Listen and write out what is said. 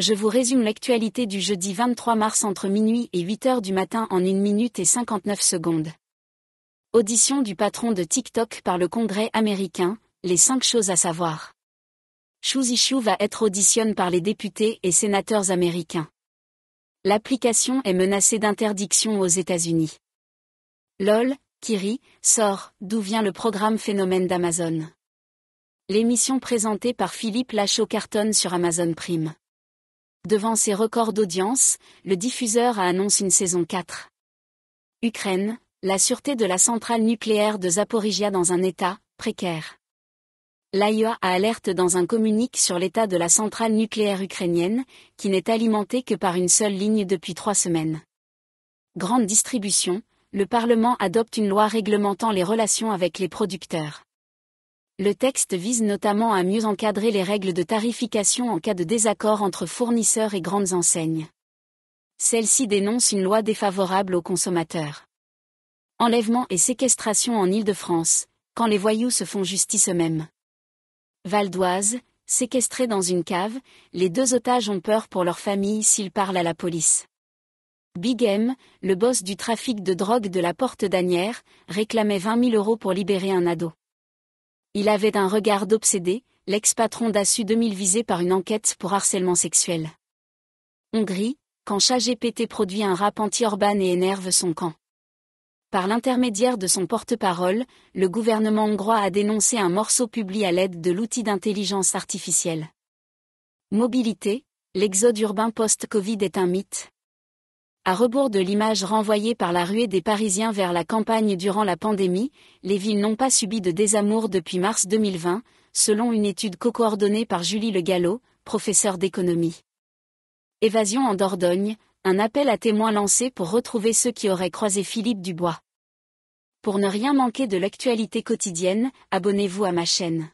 je vous résume l'actualité du jeudi 23 mars entre minuit et 8 heures du matin en 1 minute et 59 secondes. Audition du patron de TikTok par le Congrès américain, les 5 choses à savoir. Chouzi Shu va être auditionné par les députés et sénateurs américains. L'application est menacée d'interdiction aux États-Unis. LOL, Kiri, sort, d'où vient le programme Phénomène d'Amazon. L'émission présentée par Philippe Lachaud carton sur Amazon Prime. Devant ses records d'audience, le diffuseur a annonce une saison 4. Ukraine, la sûreté de la centrale nucléaire de Zaporizhia dans un état précaire. L'AIEA a alerte dans un communique sur l'état de la centrale nucléaire ukrainienne, qui n'est alimentée que par une seule ligne depuis trois semaines. Grande distribution, le Parlement adopte une loi réglementant les relations avec les producteurs. Le texte vise notamment à mieux encadrer les règles de tarification en cas de désaccord entre fournisseurs et grandes enseignes. Celle-ci dénonce une loi défavorable aux consommateurs. Enlèvement et séquestration en Île-de-France, quand les voyous se font justice eux-mêmes. Valdoise, d'Oise, séquestrés dans une cave, les deux otages ont peur pour leur famille s'ils parlent à la police. Big le boss du trafic de drogue de la Porte d'Anières, réclamait 20 000 euros pour libérer un ado. Il avait un regard d'obsédé, l'ex-patron d'Assu 2000 visé par une enquête pour harcèlement sexuel. Hongrie, quand ChatGPT produit un rap anti urban et énerve son camp. Par l'intermédiaire de son porte-parole, le gouvernement hongrois a dénoncé un morceau publié à l'aide de l'outil d'intelligence artificielle. Mobilité, l'exode urbain post-Covid est un mythe. À rebours de l'image renvoyée par la ruée des Parisiens vers la campagne durant la pandémie, les villes n'ont pas subi de désamour depuis mars 2020, selon une étude co-coordonnée par Julie Le Gallo, professeure d'économie. Évasion en Dordogne, un appel à témoins lancé pour retrouver ceux qui auraient croisé Philippe Dubois. Pour ne rien manquer de l'actualité quotidienne, abonnez-vous à ma chaîne.